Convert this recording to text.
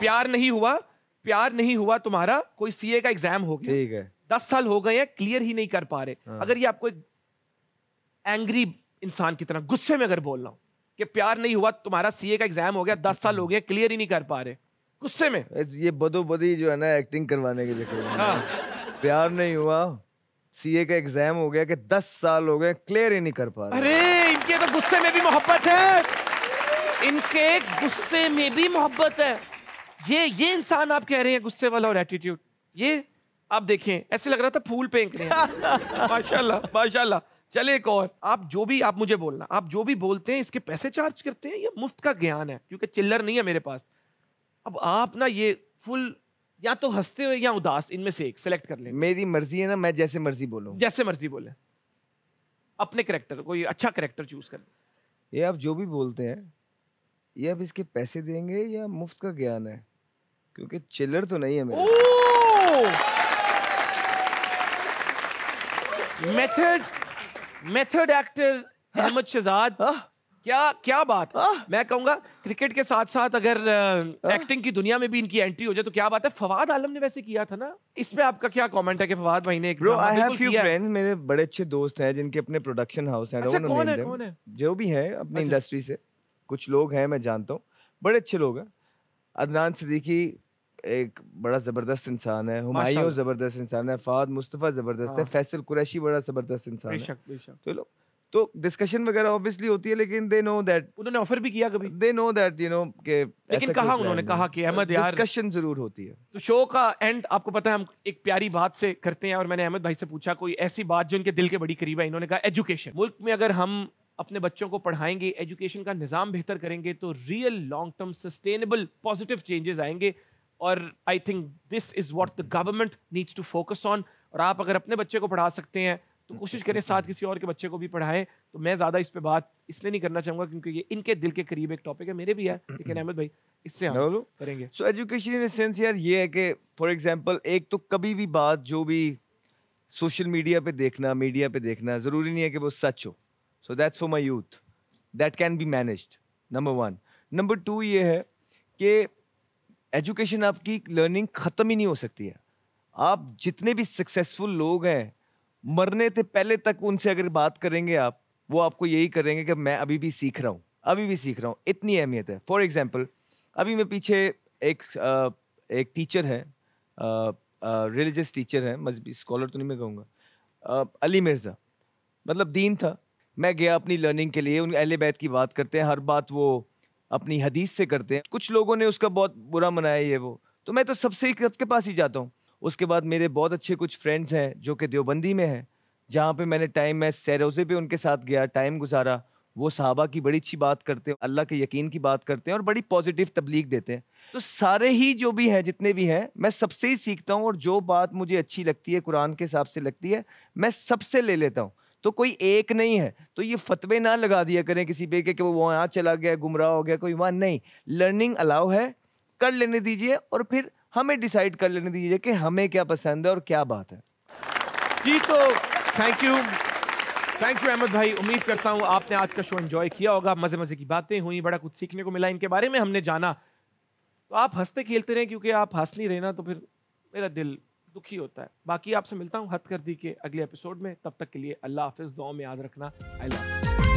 प्यार नहीं हुआ प्यार नहीं हुआ तुम्हारा कोई सीए का एग्जाम हो गया ठीक है दस साल हो गए हैं क्लियर ही नहीं कर पा रहे हाँ। अगर ये आपको एक एंग्री इंसान की तरह गुस्से में अगर बोल रहा हूं कि प्यार नहीं हुआ तुम्हारा सीए का एग्जाम हो गया दस साल हो गया क्लियर ही नहीं कर पा रहे गुस्से में ये बदोबदी जो है ना एक्टिंग करवाने के लिए हाँ। प्यार नहीं हुआ सीए का एग्जाम हो गया कि दस साल हो गए क्लियर ही नहीं कर पा रहे अरे इनके तो गुस्से में भी मोहब्बत है इनके गुस्से में भी मोहब्बत है ये ये इंसान आप कह रहे हैं गुस्से वाला और एटीट्यूड ये आप देखें ऐसे लग रहा था फूल पेंक रहे हैं माशाल्लाह माशाल्लाह चले एक और आप जो भी आप मुझे बोलना आप जो भी बोलते हैं इसके पैसे चार्ज करते हैं ये मुफ्त का ज्ञान है क्योंकि चिल्लर नहीं है मेरे पास अब आप ना ये फुल या तो हंसते हो या उदास इनमें से एक सेलेक्ट कर लें मेरी मर्जी है ना मैं जैसे मर्जी बोलूँ जैसे मर्जी बोले अपने करेक्टर कोई अच्छा करेक्टर चूज कर ये आप जो भी बोलते हैं ये आप इसके पैसे देंगे या मुफ्त का ज्ञान है क्योंकि चिल्लर तो नहीं है मेरे method method actor Ahmed Shahzad हाँ। क्या क्या बात आ? हाँ। मैं कहूंगा क्रिकेट के साथ साथ अगर आ, एक्टिंग हाँ। की दुनिया में भी इनकी एंट्री हो जाए तो क्या बात है फवाद आलम ने वैसे किया था ना इसमें आपका क्या कमेंट है कि फवाद भाई ने एक bro I have few friends मेरे बड़े अच्छे दोस्त हैं जिनके अपने प्रोडक्शन हाउस हैं अच्छा, कौन है कौन है जो भी है अपनी इंडस्ट्री अच्छा। से कुछ लोग हैं मैं जानता हूँ बड़े अच्छे लोग हैं अदनान सदीकी एक बड़ा ज़बरदस्त इंसान है हुमायूं ज़बरदस्त इंसान है फ़ाद मुस्तफ़ा ज़बरदस्त है हाँ। फैसल कुरैशी बड़ा ज़बरदस्त इंसान है बेशक बेशक तो लोग तो डिस्कशन वगैरह ऑब्वियसली होती है लेकिन दे नो दैट उन्होंने ऑफर भी किया कभी they know that you know के लेकिन कहा उन्होंने कहा कि अहमद तो यार डिस्कशन जरूर होती है तो शो का एंड आपको पता है हम एक प्यारी बात से करते हैं और मैंने अहमद भाई से पूछा कोई ऐसी बात जो इनके दिल के बड़ी करीब है इन्होंने कहा एजुकेशन मुल्क में अगर हम अपने बच्चों को पढ़ाएंगे एजुकेशन का निज़ाम बेहतर करेंगे तो real long term sustainable positive changes आएंगे और I think this is what the government needs to focus on और आप अगर अपने बच्चे को पढ़ा सकते हैं तो कोशिश करें साथ किसी और के बच्चे को भी पढ़ाएं तो मैं ज़्यादा इस पर बात इसलिए नहीं करना चाहूँगा क्योंकि ये इनके दिल के करीब एक टॉपिक है मेरे भी है लेकिन अहमद भाई इससे हम करेंगे सो एजुकेशन इन सेंस यार ये है कि फॉर एग्जाम्पल एक तो कभी भी बात जो भी सोशल मीडिया पे देखना मीडिया पे देखना ज़रूरी नहीं है कि वो सच हो so that's for my youth that can be manage number one number two ये है कि एजुकेशन आपकी लर्निंग ख़त्म ही नहीं हो सकती है आप जितने भी सक्सेसफुल लोग हैं मरने से पहले तक उनसे अगर बात करेंगे आप वो आपको यही करेंगे कि मैं अभी भी सीख रहा हूँ अभी भी सीख रहा हूँ इतनी अहमियत है फॉर एग्ज़ाम्पल अभी मैं पीछे एक आ, एक टीचर है रिलीजस टीचर है मजहबी स्कॉलर तो नहीं मैं कहूँगा अली मिर्ज़ा मतलब दीन था मैं गया अपनी लर्निंग के लिए उन अहल बैत की बात करते हैं हर बात वो अपनी हदीस से करते हैं कुछ लोगों ने उसका बहुत बुरा मनाया ये वो तो मैं तो सबसे ही सबके पास ही जाता हूँ उसके बाद मेरे बहुत अच्छे कुछ फ्रेंड्स हैं जो कि देवबंदी में हैं जहाँ पे मैंने टाइम मैं सैरोज़े पे उनके साथ गया टाइम गुजारा वो साहबा की बड़ी अच्छी बात करते हैं अल्लाह के यकीन की बात करते हैं और बड़ी पॉजिटिव तबलीग देते हैं तो सारे ही जो भी हैं जितने भी हैं मैं सबसे ही सीखता हूँ और जो बात मुझे अच्छी लगती है कुरान के हिसाब से लगती है मैं सबसे ले लेता हूँ तो कोई एक नहीं है तो ये फतवे ना लगा दिया करें किसी पे के कि वो वहाँ चला गया गुमराह हो गया कोई वहाँ नहीं लर्निंग अलाउ है कर लेने दीजिए और फिर हमें डिसाइड कर लेने दीजिए कि हमें क्या पसंद है और क्या बात है जी तो thank you thank you Ahmed भाई उम्मीद करता हूँ आपने आज का शो एंजॉय किया होगा मज़े मज़े की बातें हुई बड़ा कुछ सीखने को मिला इनके बारे में हमने जाना तो आप हंसते खेलते रहें क्योंकि आप हंस नहीं रहे ना तो फिर मेरा दिल दुखी होता है बाकी आपसे मिलता हूँ हथकरदी के अगले एपिसोड में तब तक के लिए अल्लाह हाफिज़ दुआ में याद रखना आई लव